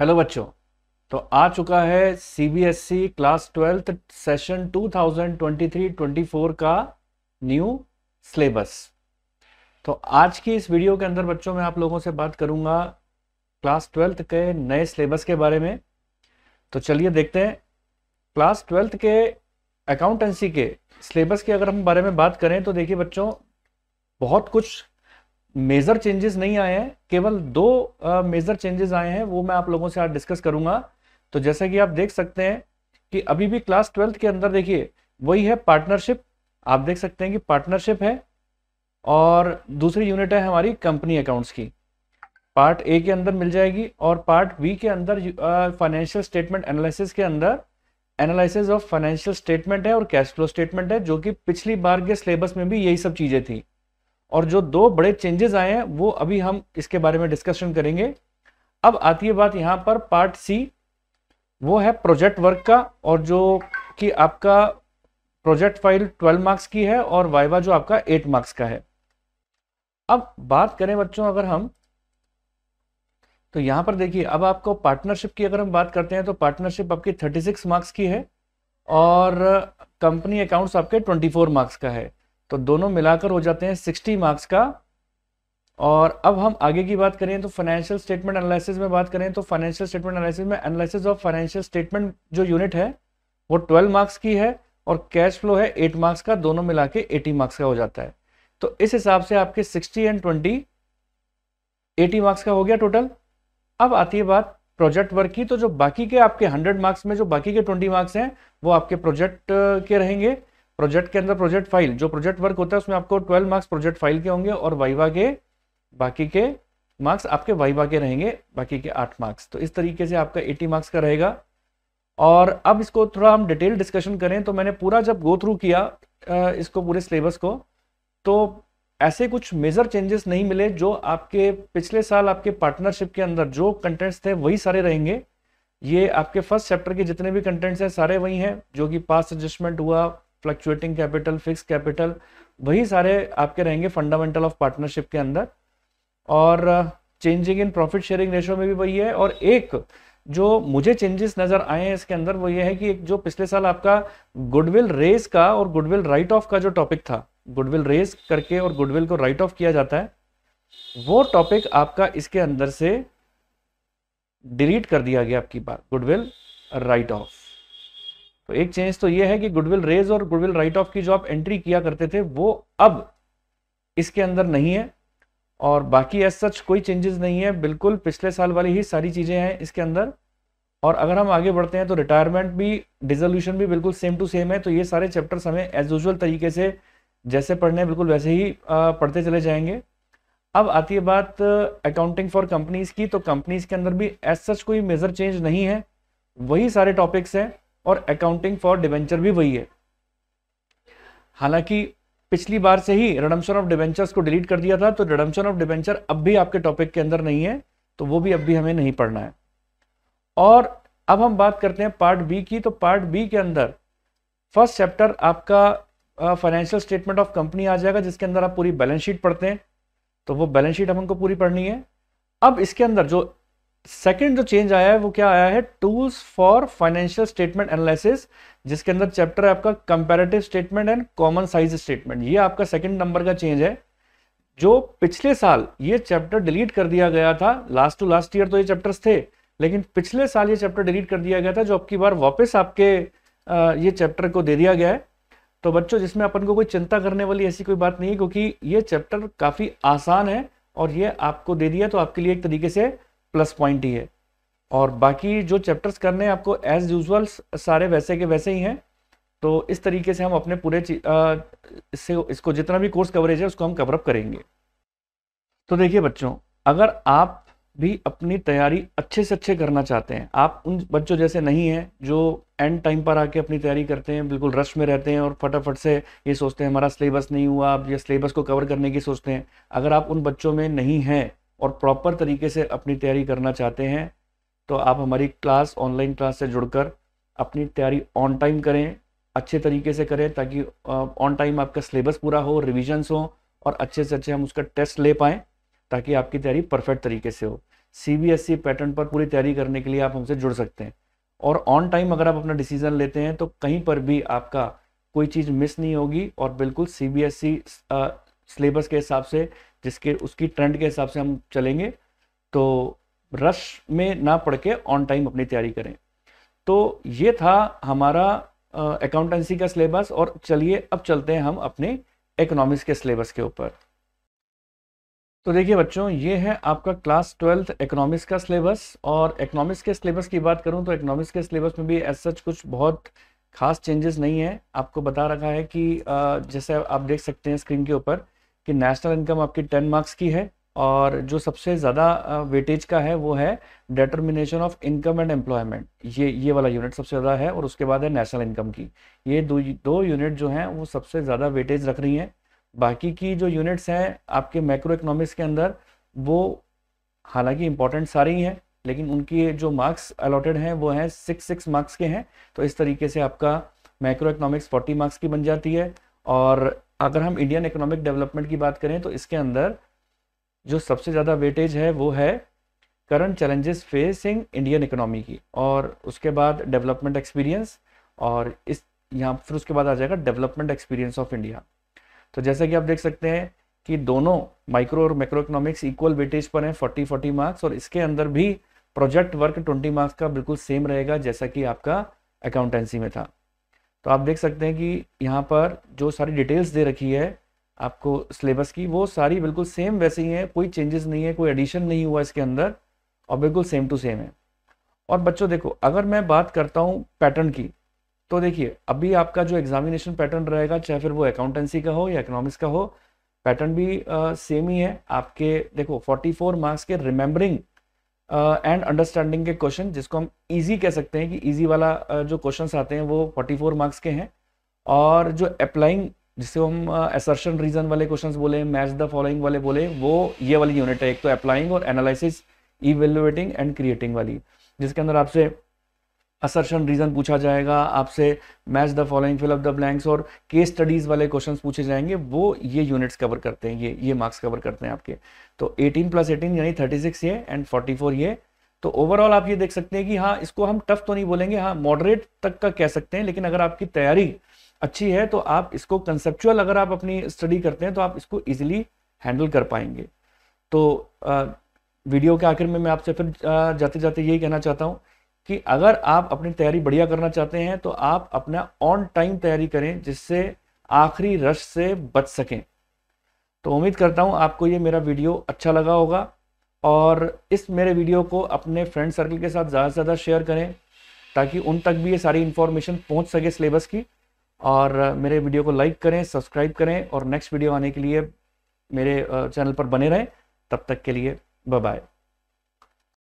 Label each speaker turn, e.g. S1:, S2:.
S1: hello बच्चों तो आ चुका है सीबीएसई क्लास ट्वेल्थ सेशन 2023-24 का न्यू सिलेबस तो आज की इस वीडियो के अंदर बच्चों मैं आप लोगों से बात करूंगा क्लास ट्वेल्थ के नए सिलेबस के बारे में तो चलिए देखते हैं क्लास ट्वेल्थ के अकाउंटेंसी के सिलेबस के अगर हम बारे में बात करें तो देखिए बच्चों बहुत कुछ मेजर चेंजेस नहीं आए हैं केवल दो मेजर चेंजेस आए हैं वो मैं आप लोगों से आज डिस्कस करूंगा तो जैसा कि आप देख सकते हैं कि अभी भी क्लास ट्वेल्थ के अंदर देखिए वही है पार्टनरशिप आप देख सकते हैं कि पार्टनरशिप है और दूसरी यूनिट है हमारी कंपनी अकाउंट्स की पार्ट ए के अंदर मिल जाएगी और पार्ट बी के अंदर फाइनेंशियल स्टेटमेंट एनालिसिस के अंदर एनालिसिस ऑफ फाइनेंशियल स्टेटमेंट है और कैश फ्लो स्टेटमेंट है जो कि पिछली बार के सिलेबस में भी यही सब चीज़ें थी और जो दो बड़े चेंजेस आए हैं वो अभी हम इसके बारे में डिस्कशन करेंगे अब आती है बात यहाँ पर पार्ट सी वो है प्रोजेक्ट वर्क का और जो कि आपका प्रोजेक्ट फाइल 12 मार्क्स की है और वाइवा जो आपका 8 मार्क्स का है अब बात करें बच्चों अगर हम तो यहाँ पर देखिए अब आपको पार्टनरशिप की अगर हम बात करते हैं तो पार्टनरशिप आपकी 36 मार्क्स की है और कंपनी अकाउंट्स आपके 24 मार्क्स का है तो दोनों मिलाकर हो जाते हैं सिक्सटी मार्क्स का और अब हम आगे की बात करें तो फाइनेंशियल स्टेटमेंट एनालिसिस में बात करें तो फाइनेंशियल स्टेटमेंट एनालिसिस में एनालिसिस ऑफ फाइनेंशियल स्टेटमेंट जो यूनिट है वो ट्वेल्व मार्क्स की है और कैश फ्लो है एट मार्क्स का दोनों मिला के एटी मार्क्स का हो जाता है तो इस हिसाब से आपके sixty and twenty eighty marks का हो गया टोटल अब आती है बात प्रोजेक्ट वर्क की तो जो बाकी के आपके हंड्रेड मार्क्स में जो बाकी के ट्वेंटी मार्क्स हैं वो आपके प्रोजेक्ट के रहेंगे प्रोजेक्ट के अंदर प्रोजेक्ट फाइल जो प्रोजेक्ट वर्क होता है उसमें आपको ट्वेल्व मार्क्स प्रोजेक्ट फाइल के होंगे और वाइवा के बाकी के मार्क्स आपके वाइवा के रहेंगे बाकी के आठ मार्क्स तो इस तरीके से आपका एटी मार्क्स का रहेगा और अब इसको थोड़ा हम डिटेल डिस्कशन करें तो मैंने पूरा जब गो थ्रू किया इसको पूरे सिलेबस को तो ऐसे कुछ मेजर चेंजेस नहीं मिले जो आपके पिछले साल आपके पार्टनरशिप के अंदर जो कंटेंट्स थे वही सारे रहेंगे ये आपके फर्स्ट चैप्टर के जितने भी कंटेंट्स हैं सारे वही हैं जो कि पास एडजस्टमेंट हुआ फ्लक्चुएटिंग कैपिटल फिक्स कैपिटल वही सारे आपके रहेंगे फंडामेंटल ऑफ पार्टनरशिप के अंदर और changing in profit sharing ratio में भी वही है और एक जो मुझे चेंजेस नजर आए हैं इसके अंदर वो ये है कि एक जो पिछले साल आपका गुडविल रेस का और गुडविल राइट ऑफ का जो टॉपिक था गुडविल रेस करके और गुडविल को राइट ऑफ किया जाता है वो टॉपिक आपका इसके अंदर से डिलीट कर दिया गया आपकी बार गुडविल राइट ऑफ तो एक चेंज तो ये है कि गुडविल रेज और गुडविल राइट ऑफ की जो आप एंट्री किया करते थे वो अब इसके अंदर नहीं है और बाकी एज सच कोई चेंजेस नहीं है बिल्कुल पिछले साल वाली ही सारी चीज़ें हैं इसके अंदर और अगर हम आगे बढ़ते हैं तो रिटायरमेंट भी डिजोल्यूशन भी बिल्कुल सेम टू सेम है तो ये सारे चैप्टर्स हमें एज यूजल तरीके से जैसे पढ़ने बिल्कुल वैसे ही पढ़ते चले जाएंगे अब आती है बात अकाउंटिंग फॉर कंपनीज की तो कंपनीज के अंदर भी एज सच कोई मेजर चेंज नहीं है वही सारे टॉपिक्स हैं और अकाउंटिंग फॉर डिवेंचर भी वही है हालांकि पिछली बार से ही रिडम्शन ऑफ डिवेंचर को डिलीट कर दिया था तो रिडम्शन ऑफ डिवेंचर अब भी आपके टॉपिक के अंदर नहीं है तो वो भी अब भी हमें नहीं पढ़ना है और अब हम बात करते हैं पार्ट बी की तो पार्ट बी के अंदर फर्स्ट चैप्टर आपका फाइनेंशियल स्टेटमेंट ऑफ कंपनी आ जाएगा जिसके अंदर आप पूरी बैलेंस शीट पढ़ते हैं तो वो बैलेंस शीट हमको पूरी पढ़नी है अब इसके अंदर जो सेकंड जो चेंज आया है वो क्या आया है tools for financial statement analysis जिसके अंदर चैप्टर है आपका comparative statement and common size statement ये आपका सेकंड नंबर का चेंज है जो पिछले साल ये चैप्टर डिलीट कर दिया गया था लास्ट टू लास्ट ईयर तो ये चैप्टर्स थे लेकिन पिछले साल ये चैप्टर डिलीट कर दिया गया था जो आपकी बार वापस आपके ये चैप्टर को दे दिया गया है तो बच्चों जिसमें अपन को कोई चिंता करने वाली ऐसी कोई बात नहीं है क्योंकि ये चैप्टर काफ़ी आसान है और ये आपको दे दिया तो आपके लिए एक तरीके से प्लस पॉइंट ही है और बाकी जो चैप्टर्स करने हैं आपको एज यूजल सारे वैसे के वैसे ही हैं तो इस तरीके से हम अपने पूरे इससे इसको जितना भी कोर्स कवरेज है उसको हम कवरअप करेंगे तो देखिए बच्चों अगर आप भी अपनी तैयारी अच्छे से अच्छे करना चाहते हैं आप उन बच्चों जैसे नहीं हैं जो एंड टाइम पर आके अपनी तैयारी करते हैं बिल्कुल रश में रहते हैं और फटाफट से ये सोचते हैं हमारा सिलेबस नहीं हुआ आप ये सिलेबस को कवर करने की सोचते हैं अगर आप उन बच्चों में नहीं हैं और प्रॉपर तरीके से अपनी तैयारी करना चाहते हैं तो आप हमारी क्लास ऑनलाइन क्लास से जुड़कर अपनी तैयारी ऑन टाइम करें अच्छे तरीके से करें ताकि ऑन टाइम आपका सिलेबस पूरा हो रिविजन्स हो और अच्छे से अच्छे हम उसका टेस्ट ले पाएँ ताकि आपकी तैयारी परफेक्ट तरीके से हो सी पैटर्न e पर पूरी तैयारी करने के लिए आप हमसे जुड़ सकते हैं और ऑन टाइम अगर आप अपना डिसीजन लेते हैं तो कहीं पर भी आपका कोई चीज़ मिस नहीं होगी और बिल्कुल सी सिलेबस e, के हिसाब से जिसके उसकी ट्रेंड के हिसाब से हम चलेंगे तो रश में ना पढ़ के ऑन टाइम अपनी तैयारी करें तो ये था हमारा अकाउंटेंसी का सिलेबस और चलिए अब चलते हैं हम अपने इकोनॉमिक्स के सिलेबस के ऊपर तो देखिए बच्चों ये है आपका क्लास ट्वेल्थ इकोनॉमिक्स का सिलेबस और इकोनॉमिक्स के सिलेबस की बात करूं तो इकोनॉमिक्स के सिलेबस में भी एज सच कुछ बहुत खास चेंजेस नहीं है आपको बता रखा है कि जैसे आप देख सकते हैं स्क्रीन के ऊपर कि नेशनल इनकम आपकी टेन मार्क्स की है और जो सबसे ज़्यादा वेटेज का है वो है determination of income and employment ये ये वाला यूनिट सबसे ज़्यादा है और उसके बाद है नेशनल इनकम की ये दो दो यूनिट जो हैं वो सबसे ज़्यादा वेटेज रख रही हैं बाकी की जो यूनिट्स हैं आपके माइक्रो इकोनॉमिक्स के अंदर वो हालांकि इंपॉर्टेंट सारी ही हैं लेकिन उनकी जो मार्क्स अलॉटेड हैं वो हैं सिक्स सिक्स मार्क्स के हैं तो इस तरीके से आपका माइक्रो इकोनॉमिक्स फोर्टी मार्क्स की बन जाती है और अगर हम इंडियन इकोनॉमिक डेवलपमेंट की बात करें तो इसके अंदर जो सबसे ज़्यादा वेटेज है वो है current challenges facing Indian economy की और उसके बाद डेवलपमेंट एक्सपीरियंस और इस यहाँ फिर उसके बाद आ जाएगा डेवलपमेंट एक्सपीरियंस ऑफ इंडिया तो जैसा कि आप देख सकते हैं कि दोनों माइक्रो और मैक्रो इकोनॉमिक्स इक्वल वेटेज पर हैं फोर्टी फोर्टी मार्क्स और इसके अंदर भी प्रोजेक्ट वर्क ट्वेंटी मार्क्स का बिल्कुल सेम रहेगा जैसा कि आपका अकाउंटेंसी में था तो आप देख सकते हैं कि यहाँ पर जो सारी डिटेल्स दे रखी है आपको सिलेबस की वो सारी बिल्कुल सेम वैसे ही है कोई चेंजेस नहीं है कोई एडिशन नहीं हुआ इसके अंदर और बिल्कुल सेम टू सेम है और बच्चों देखो अगर मैं बात करता हूँ पैटर्न की तो देखिए अभी आपका जो एग्जामिनेशन पैटर्न रहेगा चाहे फिर वो अकाउंटेंसी का हो या इकोनॉमिक्स का हो पैटर्न भी सेम ही है आपके देखो 44 मार्क्स के रिमेम्बरिंग एंड अंडरस्टैंडिंग के क्वेश्चन जिसको हम इजी कह सकते हैं कि इजी वाला uh, जो क्वेश्चन आते हैं वो 44 मार्क्स के हैं और जो अप्लाइंग जिसे हम असर्शन रीजन वाले क्वेश्चंस बोले मैच द फॉलोइंग वाले बोले वो ये वाली यूनिट है एक तो अप्लाइंग और एनालिसिस इवेल्युएटिंग एंड क्रिएटिंग वाली जिसके अंदर आपसे असर्शन रीज़न पूछा जाएगा आपसे match the following fill up the blanks और केस स्टडीज़ वाले क्वेश्चंस पूछे जाएंगे वो ये यूनिट्स कवर करते हैं ये ये मार्क्स कवर करते हैं आपके तो 18 प्लस 18 यानी 36 ये एंड 44 ये तो ओवरऑल आप ये देख सकते हैं कि हाँ इसको हम टफ तो नहीं बोलेंगे हाँ मॉडरेट तक का कह सकते हैं लेकिन अगर आपकी तैयारी अच्छी है तो आप इसको कंसेप्चुअल अगर आप अपनी स्टडी करते हैं तो आप इसको ईजिली हैंडल कर पाएंगे तो आ, वीडियो के आखिर में मैं आपसे फिर जाते जाते यही कहना चाहता हूँ कि अगर आप अपनी तैयारी बढ़िया करना चाहते हैं तो आप अपना ऑन टाइम तैयारी करें जिससे आखिरी रश से बच सकें तो उम्मीद करता हूँ आपको ये मेरा वीडियो अच्छा लगा होगा और इस मेरे वीडियो को अपने फ्रेंड सर्कल के साथ ज़्यादा से ज़्यादा शेयर करें ताकि उन तक भी ये सारी इन्फॉर्मेशन पहुँच सके सिलेबस की और मेरे वीडियो को लाइक करें सब्सक्राइब करें और नेक्स्ट वीडियो आने के लिए मेरे चैनल पर बने रहें तब तक के लिए बाय